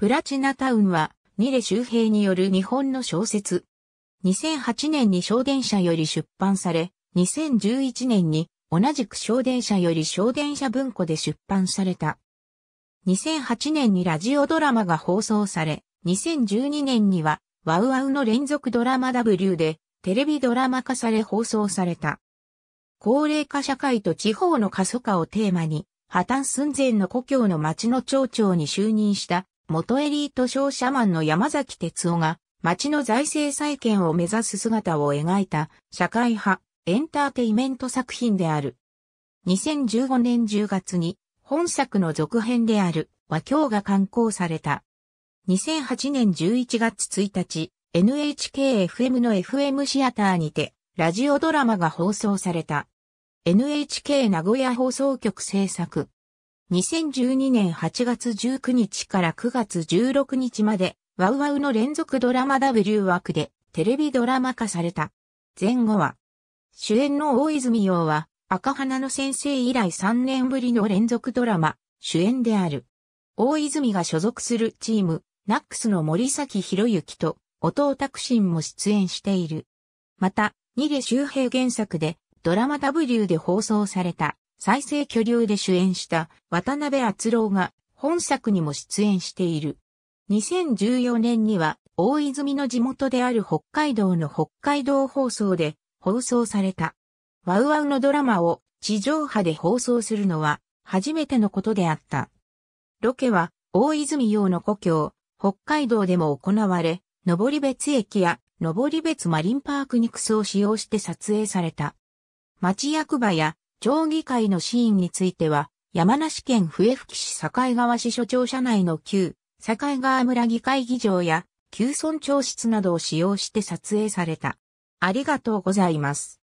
プラチナタウンは、ニレ周平による日本の小説。2008年に小電車より出版され、2011年に同じく小電車より小電車文庫で出版された。2008年にラジオドラマが放送され、2012年にはワウワウの連続ドラマ W でテレビドラマ化され放送された。高齢化社会と地方の過疎化をテーマに、破綻寸前の故郷の町の町長に就任した元エリート商社マンの山崎哲夫が、町の財政再建を目指す姿を描いた社会派エンターテイメント作品である。2015年10月に本作の続編である和京が刊行された。2008年11月1日、NHKFM の FM シアターにてラジオドラマが放送された。NHK 名古屋放送局制作2012年8月19日から9月16日まで、ワウワウの連続ドラマ W 枠でテレビドラマ化された。前後は、主演の大泉洋は、赤花の先生以来3年ぶりの連続ドラマ、主演である。大泉が所属するチーム、ナックスの森崎博之と、弟拓信も出演している。また、逃げ周平原作で、ドラマ W で放送された、再生巨流で主演した渡辺篤郎が本作にも出演している。2014年には大泉の地元である北海道の北海道放送で放送された。ワウワウのドラマを地上波で放送するのは初めてのことであった。ロケは大泉洋の故郷、北海道でも行われ、登別駅や登別マリンパークニクスを使用して撮影された。町役場や町議会のシーンについては、山梨県笛吹市境川市所長社内の旧、境川村議会議場や、旧村長室などを使用して撮影された。ありがとうございます。